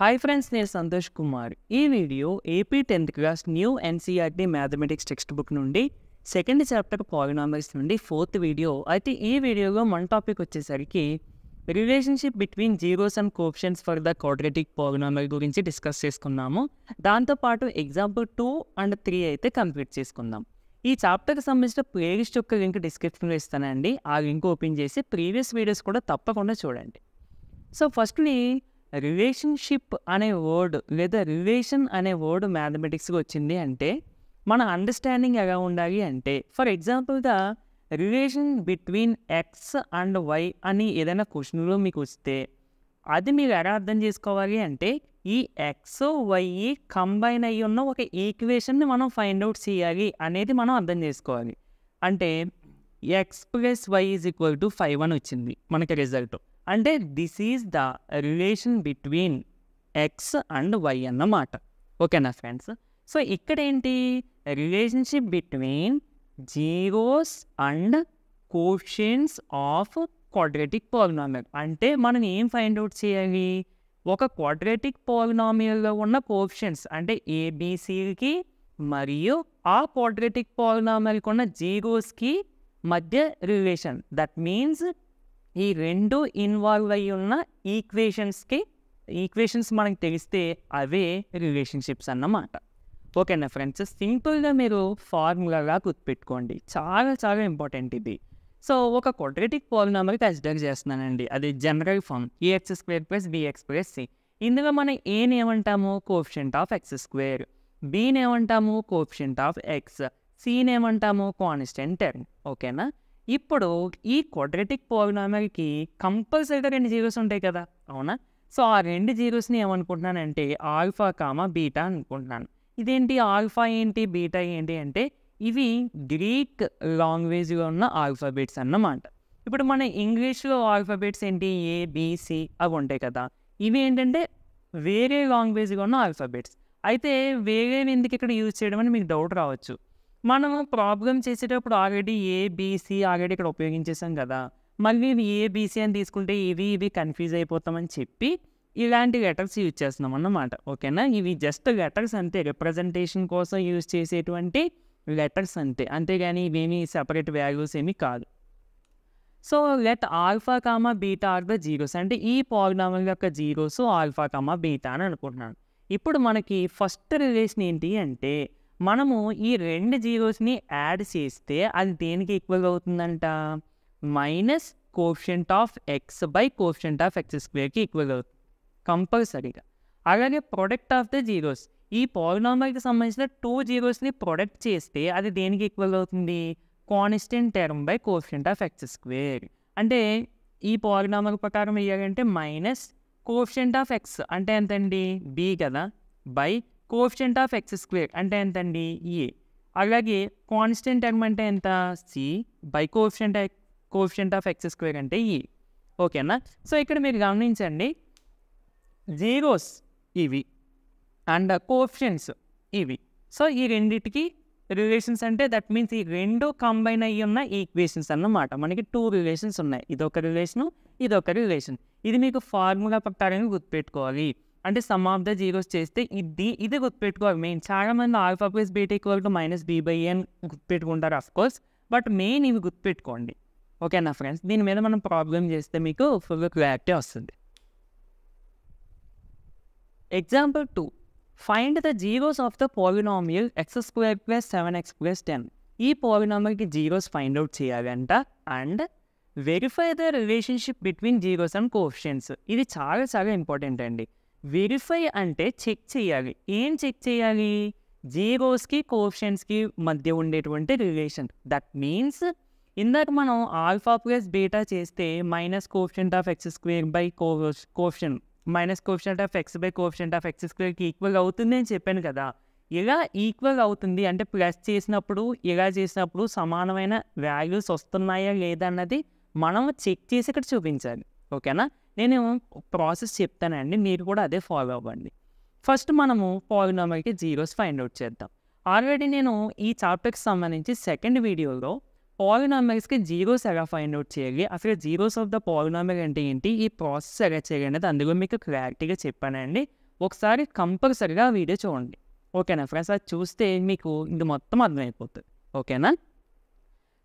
hi friends నేను సంతోష్ కుమార్ ఈ video AP tenth class new NCERT mathematics text book నుండి second chapter polynomials నుండి fourth video అయితే ఈ వీడియోలో మన టాపిక్ వచ్చేసరికి relationship between zeros and coefficients for the quadratic polynomial గురించి డిస్కస్ చేసుకున్నాము దాంతోపాటు ఎగ్జాంపుల్ టూ అండ్ త్రీ అయితే కంప్లీట్ చేసుకుందాం ఈ చాప్టర్కి సంబంధించిన ప్లేలిస్ట్ యొక్క లింక్ డిస్క్రిప్షన్లో ఇస్తానండి ఆ లింక్ ఓపెన్ చేసి ప్రీవియస్ వీడియోస్ కూడా తప్పకుండా చూడండి సో ఫస్ట్ని రిలేషన్షిప్ అనే వర్డ్ లేదా రిలేషన్ అనే వర్డ్ మ్యాథమెటిక్స్కి వచ్చింది అంటే మన అండర్స్టాండింగ్ ఎలా ఉండాలి అంటే ఫర్ ఎగ్జాంపుల్గా relation between X and Y అని ఏదైనా క్వశ్చన్లో మీకు వస్తే అది మీరు ఎలా అర్థం చేసుకోవాలి అంటే ఈ ఎక్స్ వై కంబైన్ అయ్యి ఉన్న ఒక ఈక్వేషన్ని మనం ఫైండ్ అవుట్ చేయాలి అనేది మనం అర్థం చేసుకోవాలి అంటే X plus Y is equal to five అని వచ్చింది మనకి రిజల్ట్ అంటే this is the relation between X and Y అన్నమాట ఓకేనా ఫ్రెండ్స్ సో ఇక్కడేంటి relationship between zeros and coefficients of quadratic polynomial అంటే మనం ఏం ఫైండ్ అవుట్ చేయాలి ఒక క్వాడ్రేటిక్ పోలినామియల్లో ఉన్న కోప్షన్స్ అంటే ఏబిసికి మరియు ఆ క్వాడ్రేటిక్ పోలినామియల్కి ఉన్న జీరోస్కి మధ్య రిలేషన్ దట్ మీన్స్ ఈ రెండు ఇన్వాల్వ్ అయి ఉన్న ఈక్వేషన్స్కి ఈక్వేషన్స్ మనకు తెలిస్తే అవే రిలేషన్షిప్స్ అన్నమాట ఓకేనా ఫ్రెండ్స్ సింపుల్గా మీరు ఫార్ములాగా గుర్తుపెట్టుకోండి చాలా చాలా ఇంపార్టెంట్ ఇది సో ఒక క్వాడ్రటిక్ నెంబర్ కన్సిడర్ చేస్తున్నానండి అది general form A X square plus B X plus C ఇందులో మనం ఏని ఏమంటాము కోఫిషియంట్ ఆఫ్ ఎక్స్ స్క్వేర్ బీని ఏమంటాము కోఫిషియంట్ ఆఫ్ ఎక్స్ సీని ఏమంటాము కాన్స్టెంట్ టెన్ ఓకేనా ఇప్పుడు ఈ క్వాడ్రటిక్ పోవినామల్కి కంపల్సరీగా రెండు జీరోస్ ఉంటాయి కదా అవునా సో ఆ రెండు జీరోస్ని ఏమనుకుంటున్నానంటే ఆల్ఫా కామ బీటా అనుకుంటున్నాను ఇదేంటి ఆల్ఫా ఏంటి బీటా ఏంటి అంటే ఇవి గ్రీక్ లాంగ్వేజ్గా ఉన్న ఆల్ఫాబెట్స్ అన్నమాట ఇప్పుడు మన ఇంగ్లీష్లో ఆల్ఫాబెట్స్ ఏంటి ఏ బిసి అవి ఉంటాయి కదా ఇవి ఏంటంటే వేరే లాంగ్వేజ్గా ఉన్న ఆల్ఫాబెట్స్ అయితే వేరే ఎందుకు ఇక్కడ యూజ్ చేయడం అని మీకు డౌట్ రావచ్చు మనం ప్రాబ్లం చేసేటప్పుడు ఆల్రెడీ ఏబీసీ ఆల్రెడీ ఇక్కడ ఉపయోగించేసాం కదా మళ్ళీ ఇవి ఏబీసీ అని తీసుకుంటే ఇవి ఇవి కన్ఫ్యూజ్ అయిపోతామని చెప్పి ఇలాంటి లెటర్స్ యూజ్ చేస్తున్నాం అన్నమాట ఓకేనా ఇవి జస్ట్ లెటర్స్ అంతే రిప్రజెంటేషన్ కోసం యూజ్ చేసేటువంటి లెటర్స్ అంతే అంతేగాని ఇవేమీ సపరేట్ వాల్యూస్ ఏమీ కాదు so let alpha comma beta are the zeros అంటే ఈ పాలినామల్ యొక్క జీరోస్ ఆల్ఫా కామా బీటా అని అనుకుంటున్నాను ఇప్పుడు మనకి ఫస్ట్ రిలేషన్ ఏంటి అంటే మనము ఈ రెండు జీరోస్ని యాడ్ చేస్తే అది దేనికి ఈక్వల్ అవుతుందంట minus coefficient of X by coefficient of X స్క్వేర్కి ఈక్వల్ అవుతుంది కంపల్సరీగా అలాగే ప్రొడక్ట్ ఆఫ్ ద జీరోస్ ఈ పాలినామల్కి సంబంధించిన టూ జీరోస్ని ప్రొడక్ట్ చేస్తే అది దేనికి ఈక్వల్ అవుతుంది constant term by coefficient of X square అంటే ఈ పాలినామల్ ప్రకారం వేయాలంటే మైనస్ కోఫిషియంట్ ఆఫ్ ఎక్స్ అంటే ఎంతండి బి కదా by coefficient of X square అంటే ఎంతండి ఏ అలాగే కాన్స్టెంట్ టర్మ్ అంటే ఎంత C by coefficient coefficient of X square అంటే ఈ ఓకేనా సో ఇక్కడ మీరు గమనించండి జీరోస్ ఇవి అండ్ కోఫిషియన్స్ ఇవి సో ఈ రెండిటికి రిలేషన్స్ అంటే దట్ మీన్స్ ఈ రెండు కంబైన్ అయ్యి ఉన్న ఈక్వేషన్స్ అన్నమాట మనకి టూ రిలేషన్స్ ఉన్నాయి ఇదొక రిలేషను ఇదొక రిలేషన్ ఇది మీకు ఫార్ములా ప్రకారం గుర్తుపెట్టుకోవాలి అంటే సమ్ ఆఫ్ ద జీరోస్ చేస్తే ఇది ఇది గుర్తుపెట్టుకోవాలి మెయిన్ మంది alpha plus beta equal to minus B by అని గుర్తుపెట్టుకుంటారు అఫ్ కోర్స్ బట్ మెయిన్ ఇవి గుర్తుపెట్టుకోండి ఓకేనా ఫ్రెండ్స్ దీని మీద మనం ప్రాబ్లం చేస్తే మీకు ఫుల్ క్లారిటీ వస్తుంది example two find the zeros of the polynomial X square plus seven X plus ten ఈ పోవినామియల్కి జీరోస్ ఫైండ్ అవుట్ చేయాలి అంట and verify the relationship between zeros and coefficients ఇది చాలా చాలా ఇంపార్టెంట్ అండి వెరిఫై అంటే చెక్ చేయాలి ఏం చెక్ చేయాలి జీరోస్కి కోషన్స్కి మధ్య ఉండేటువంటి రిలేషన్ దట్ మీన్స్ ఇందాక మనం ఆల్ఫా ప్లస్ బీటా చేస్తే minus coefficient of X square by coefficient minus coefficient of X by coefficient of X స్క్వేర్కి ఈక్వల్ అవుతుంది అని చెప్పాను కదా ఇలా ఈక్వల్ అవుతుంది అంటే ప్లస్ చేసినప్పుడు ఇలా చేసినప్పుడు సమానమైన వాల్యూస్ వస్తున్నాయా లేదన్నది మనం చెక్ చేసి ఇక్కడ చూపించాలి ఓకేనా నేను ప్రాసెస్ చెప్తానండి మీరు కూడా అదే ఫాలో అవ్వండి ఫస్ట్ మనము పాలినామల్కి జీరోస్ ఫైండ్ అవుట్ చేద్దాం ఆల్రెడీ నేను ఈ చాప్టర్కి సంబంధించి సెకండ్ వీడియోలో పాలినామల్స్కి జీరోస్ ఎలా ఫైండ్ అవుట్ చేయాలి అసలు జీరోస్ ఆఫ్ ద పాలినామల్ అంటే ఏంటి ఈ ప్రాసెస్ ఎలా చేయాలి అనేది అందులో మీకు క్లారిటీగా చెప్పానండి ఒకసారి కంపల్సరిగా వీడియో చూడండి ఓకేనా ఫ్రెండ్స్ అది చూస్తే మీకు ఇది మొత్తం అర్థమైపోతుంది ఓకేనా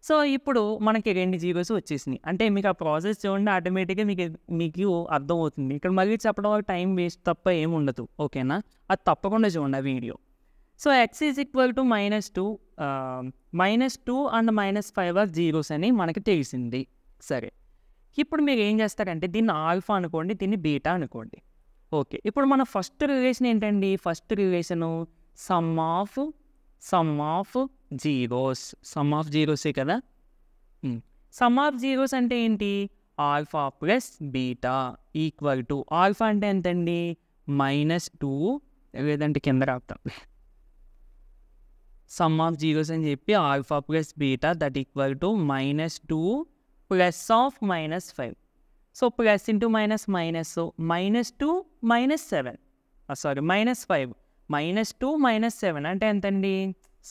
సో ఇప్పుడు మనకి రెండు జీరోస్ వచ్చేసినాయి అంటే మీకు ఆ ప్రాసెస్ చూడండి ఆటోమేటిక్గా మీకు మీకు అర్థమవుతుంది ఇక్కడ మళ్ళీ చెప్పడం టైం వేస్ట్ తప్ప ఏమి ఉండదు ఓకేనా అది తప్పకుండా చూడండి ఆ video so X is equal to minus two minus two and minus five are zeros అని మనకి తెలిసింది సరే ఇప్పుడు మీరు ఏం చేస్తారంటే దీన్ని ఆల్ఫా అనుకోండి దీన్ని బీటా అనుకోండి ఓకే ఇప్పుడు మన ఫస్ట్ రిలేషన్ ఏంటండి first relation sum of sum of zeros sum of జీరోసే కదా సమ్ ఆఫ్ జీరోస్ అంటే ఏంటి alpha plus beta equal to alpha అంటే ఎంతండి మైనస్ టూ లేదంటే కింద రాస్తాం సమ్ ఆఫ్ జీరోస్ అని చెప్పి alpha plus beta that equal to minus two plus of minus five so plus into minus minus minus two minus seven sorry minus five minus two minus seven అంటే ఎంతండి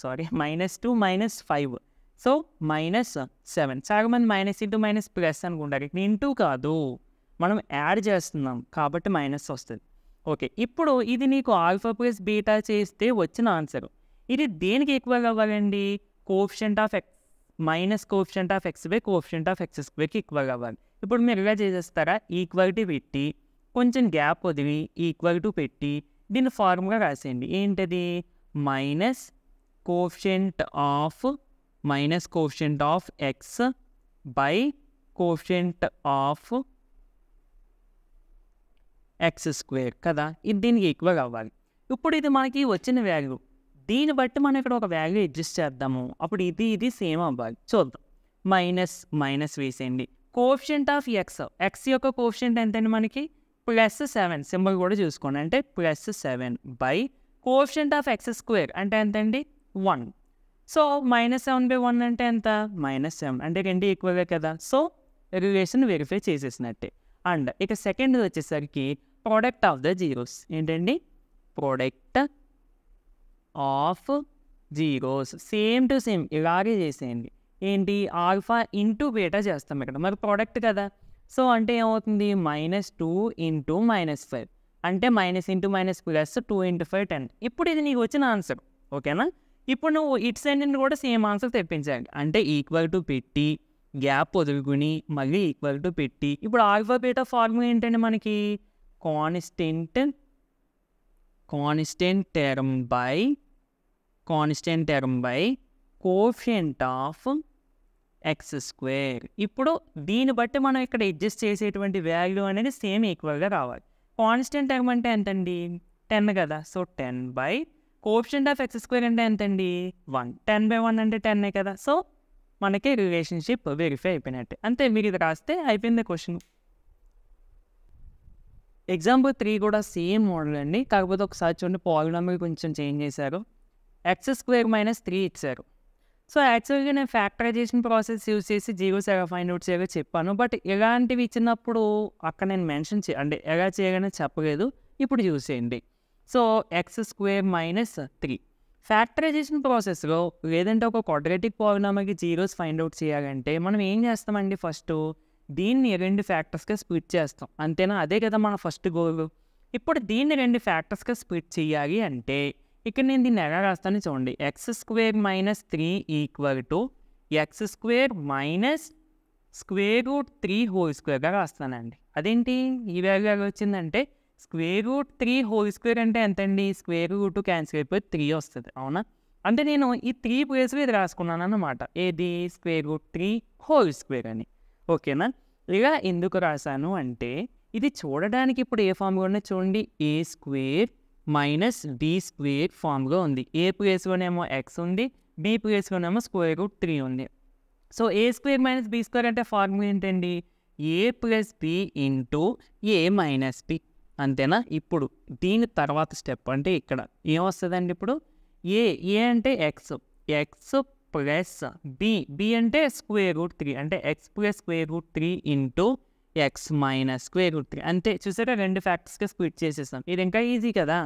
sorry minus two minus five so minus seven మంది minus into minus plus అనుకుంటారు ఇక్కడ into కాదు మనం add చేస్తున్నాం కాబట్టి minus వస్తుంది ఓకే ఇప్పుడు ఇది నీకు ఆల్ఫా ప్లస్ బీటా చేస్తే వచ్చిన ఆన్సర్ ఇది దేనికి ఈక్వల్ అవ్వాలండి coefficient of X minus coefficient of X by coefficient of X స్క్వేర్కి ఈక్వల్ అవ్వాలి ఇప్పుడు మీరు ఎలా చేసేస్తారా ఈక్వాలిటీ పెట్టి కొంచెం గ్యాప్ వదిలి ఈక్వల్ టు పెట్టి దీన్ని ఫార్ములా రాసేయండి ఏంటది minus coefficient of minus coefficient of X by coefficient of X square కదా ఇది దీనికి ఈక్వల్ అవ్వాలి ఇప్పుడు ఇది మనకి వచ్చిన వాల్యూ దీన్ని బట్టి మనం ఇక్కడ ఒక వాల్యూ అడ్జస్ట్ చేద్దాము అప్పుడు ఇది ఇది సేమ్ అవ్వాలి చూద్దాం మైనస్ మైనస్ వేసేయండి కోఫిషియంట్ ఆఫ్ ఎక్స్ ఎక్స్ యొక్క కోఫిషియంట్ ఎంతండి మనకి ప్లస్ సెవెన్ సింబల్ కూడా చూసుకోండి అంటే plus seven by coefficient of X square అంటే ఎంత అండి one so minus seven by one అంటే ఎంత మైనస్ సెవెన్ అంటే రెండు ఈక్వల్గా కదా సో రిలేషన్ వెరిఫై చేసేసినట్టే అండ్ ఇక సెకండ్ వచ్చేసరికి ప్రోడక్ట్ ఆఫ్ ద జీరోస్ ఏంటండి product of zeros same to same ఇలాగే చేసేయండి ఏంటి ఆల్ఫా ఇంటూ బీటా చేస్తాం ఇక్కడ మరి ప్రోడక్ట్ కదా సో అంటే ఏమవుతుంది minus two into minus five అంటే minus into minus plus two into five ten ఇప్పుడు ఇది నీకు వచ్చిన ఆన్సర్ ఓకేనా ఇప్పుడు నువ్వు ఇట్స్ సైడ్ కూడా సేమ్ ఆన్సర్ తెప్పించాలి అంటే ఈక్వల్ టు పెట్టి గ్యాప్ వదులుకుని మళ్ళీ ఈక్వల్ టు పెట్టి ఇప్పుడు ఆల్ఫా బీటా ఫార్ములా ఏంటండి మనకి constant constant term by constant term by coefficient of X square ఇప్పుడు దీన్ని బట్టి మనం ఇక్కడ అడ్జస్ట్ చేసేటువంటి వాల్యూ అనేది సేమ్ ఈక్వల్గా రావాలి కాన్స్టెంట్ టైం అంటే ఎంతండి టెన్ కదా so ten by coefficient of X square అంటే ఎంతండి వన్ టెన్ బై వన్ అంటే టెన్నే కదా సో మనకి రిలేషన్షిప్ వెరిఫై అయిపోయినట్టే అంతే మీరు ఇది రాస్తే అయిపోయింది క్వశ్చన్ ఎగ్జాంపుల్ త్రీ కూడా సేమ్ మోడల్ అండి కాకపోతే ఒకసారి చూడండి పాలినామిల్ కొంచెం చేంజ్ చేశారు ఎక్స్ స్క్వేర్ మైనస్ త్రీ ఇచ్చారు సో యాక్చువల్గా నేను ఫ్యాక్టరైజేషన్ ప్రాసెస్ యూజ్ చేసి జియో సెవెన్ ఫైండ్ అవుట్ చేయగా చెప్పాను బట్ ఎలాంటివి ఇచ్చినప్పుడు అక్కడ నేను మెన్షన్ చే అంటే ఎలా చేయగానే చెప్పలేదు ఇప్పుడు యూజ్ చేయండి so x square minus three factorisation ప్రాసెస్లో లేదంటే ఒక క్వాడ్రాటిక్ పాలినామాకి జీరోస్ ఫైండ్ అవుట్ చేయాలంటే మనం ఏం చేస్తామండి ఫస్ట్ దీన్ని రెండు ఫ్యాక్టర్స్గా స్ప్లిట్ చేస్తాం అంతేనా అదే కదా మన ఫస్ట్ గోల్ ఇప్పుడు దీన్ని రెండు ఫ్యాక్టర్స్గా స్ప్లిట్ చేయాలి అంటే ఇక్కడ నేను దీన్ని ఎలా రాస్తాను చూడండి x square minus three equal to x square minus square root three whole స్క్వేర్గా రాస్తానండి అదేంటి ఈ వాల్యూ ఎలా వచ్చిందంటే square root three whole square అంటే ఎంతండి స్క్వేర్ రూట్ క్యాన్సిల్ అయిపోయి త్రీ వస్తుంది అవునా అంటే నేను ఈ త్రీ ప్లేస్ ఇది రాసుకున్నాను అన్నమాట ఏది square root three whole square అని ఓకేనా ఇలా ఎందుకు రాశాను అంటే ఇది చూడడానికి ఇప్పుడు ఏ ఫామ్ కూడా చూడండి a square minus d square ఫామ్లో ఉంది ఏ ప్లేస్లోనేమో ఎక్స్ ఉంది బి ప్లేస్లోనేమో స్క్వేర్ రూట్ త్రీ ఉంది so a square minus b square అంటే ఫార్ములా ఏంటండి a plus b into a minus b అంతేనా ఇప్పుడు దీని తర్వాత స్టెప్ అంటే ఇక్కడ ఏమొస్తుందండి ఇప్పుడు ఏ ఏ అంటే x x plus b b అంటే స్క్వేర్ రూట్ త్రీ అంటే X plus square root three into x minus square root three అంతే చూసారా రెండు ఫ్యాక్టర్స్గా స్ప్లిట్ చేసేస్తాం ఇది ఇంకా ఈజీ కదా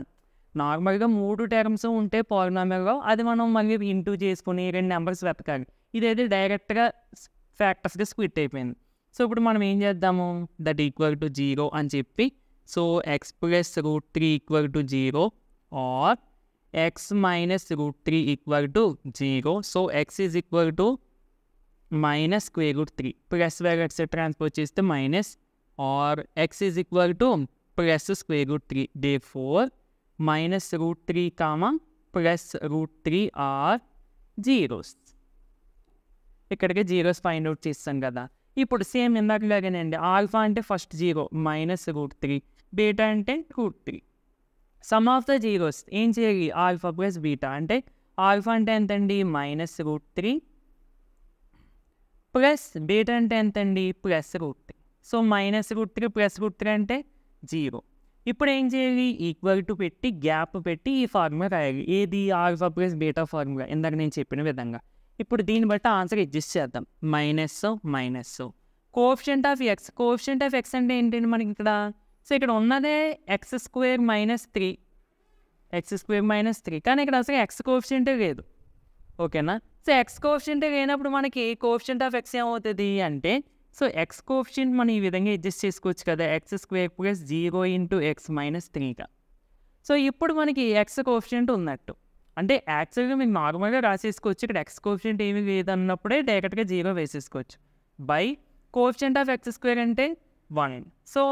నార్మల్గా మూడు టర్మ్స్ ఉంటే పాలినామిల్లో అది మనం మళ్ళీ ఇంటూ చేసుకుని రెండు నెంబర్స్ వెతకాలి ఇదైతే డైరెక్ట్గా ఫ్యాక్టర్స్గా స్క్విట్ అయిపోయింది సో ఇప్పుడు మనం ఏం చేద్దాము దట్ ఈక్వల్ టు జీరో అని చెప్పి so x plus root three equal to zero or x minus root three equal to zero so X is equal to minus square root three plus వేగట్స్ transfer చేస్తే minus or x is equal to plus square root three therefore minus root three comma plus root three are zeros ఇక్కడికి zeros find out చేస్తాం కదా ఇప్పుడు same ఇందాకలాగేనండి alpha అంటే first zero minus root three beta అంటే root three sum of the zeros ఏం చేయాలి alpha plus beta అంటే ఆల్ఫా అంటే ఎంతండి minus root three plus beta అంటే ఎంతండి plus root three so minus root three plus root three అంటే zero ఇప్పుడు ఏం చేయాలి ఈక్వల్ టు పెట్టి గ్యాప్ పెట్టి ఈ ఫార్ములా రాయాలి ఏది ఆల్ఫా ప్లస్ బీటా ఫార్ములా ఇందాక నేను చెప్పిన విధంగా ఇప్పుడు దీన్ని బట్టి ఆన్సర్ అడ్జస్ట్ చేద్దాం minus minus coefficient of x coefficient of x అంటే ఏంటండి మనకి ఇక్కడ సో ఇక్కడ ఉన్నదే x square minus three x square minus three కానీ ఇక్కడ అసలు ఎక్స్ కోఫిషియంటే లేదు ఓకేనా సో ఎక్స్ కోఫిషియంట్ లేనప్పుడు మనకి కోఫిషియంట్ ఆఫ్ ఎక్స్ ఏమవుతుంది అంటే సో ఎక్స్ కోఫిషియన్ మనం ఈ విధంగా అడ్జస్ట్ చేసుకోవచ్చు కదా x square plus zero into x minus త్రీగా సో ఇప్పుడు మనకి ఎక్స్ కోఫిషియంట్ ఉన్నట్టు అంటే యాక్చువల్గా మీరు నార్మల్గా రాసేసుకోవచ్చు ఇక్కడ ఎక్స్ కోఫిషియంట్ ఏమి లేదన్నప్పుడే డైరెక్ట్గా జీరో వేసేసుకోవచ్చు by coefficient of X square అంటే one so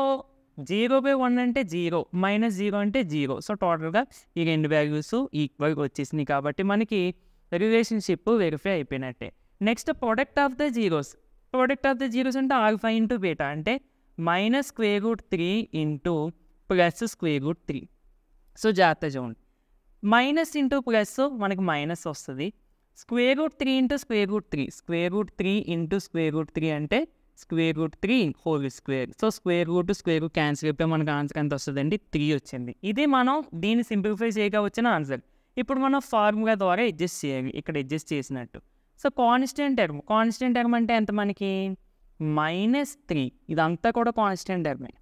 zero by one అంటే జీరో మైనస్ జీరో అంటే జీరో సో టోటల్గా ఈ రెండు వాల్యూస్ ఈక్వల్గా వచ్చేసినాయి కాబట్టి మనకి రిలేషన్షిప్ వెరిఫై అయిపోయినట్టే next product of the zeros product of the zeros అంటే ఆల్ఫా ఇంటూ బీటా అంటే minus square root three into plus square root three so జాగ్రత్త చూడండి మైనస్ ఇంటూ ప్లస్ మనకి మైనస్ వస్తుంది square root three into square root three square root three into square root three అంటే square root three whole square so square root square root cancel అయిపోయి మనకు answer ఎంత వస్తుందండి three వచ్చింది ఇది మనం దీన్ని సింప్లిఫై చేయగా వచ్చిన ఆన్సర్ ఇప్పుడు మనం ఫార్ములా ద్వారా అడ్జస్ట్ చేయాలి ఇక్కడ అడ్జస్ట్ చేసినట్టు so constant term constant term అంటే ఎంత మనకి మైనస్ త్రీ ఇదంతా కూడా కాన్స్టెంట్ టర్మే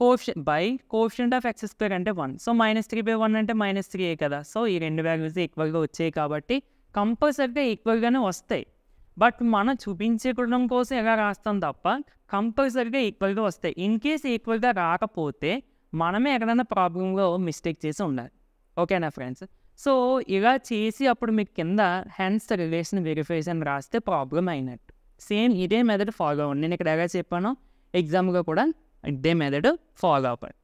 coefficient by coefficient of X square అంటే one so minus three by one అంటే మైనస్ త్రీయే కదా సో ఈ రెండు వాల్యూస్ ఈక్వల్గా వచ్చాయి కాబట్టి కంపల్సరీగా ఈక్వల్గానే వస్తాయి బట్ మనం చూపించడం కోసం ఎలా రాస్తాం తప్ప కంపల్సరీగా ఈక్వల్గా వస్తాయి ఇన్ కేస్ ఈక్వల్గా రాకపోతే మనమే ఎక్కడైనా ప్రాబ్లంలో మిస్టేక్ చేసి ఉండాలి ఓకేనా ఫ్రెండ్స్ సో ఇలా చేసి అప్పుడు మీకు కింద హ్యాండ్స్ ద రిలేషన్ వెరిఫికేషన్ అని రాస్తే ప్రాబ్లం అయినట్టు సేమ్ ఇదే మెథడ్ ఫాలో అవ్వండి నేను ఇక్కడ ఎలా చెప్పానో ఎగ్జామ్గా కూడా ఇదే మెథడ్ ఫాలో అవ్వండి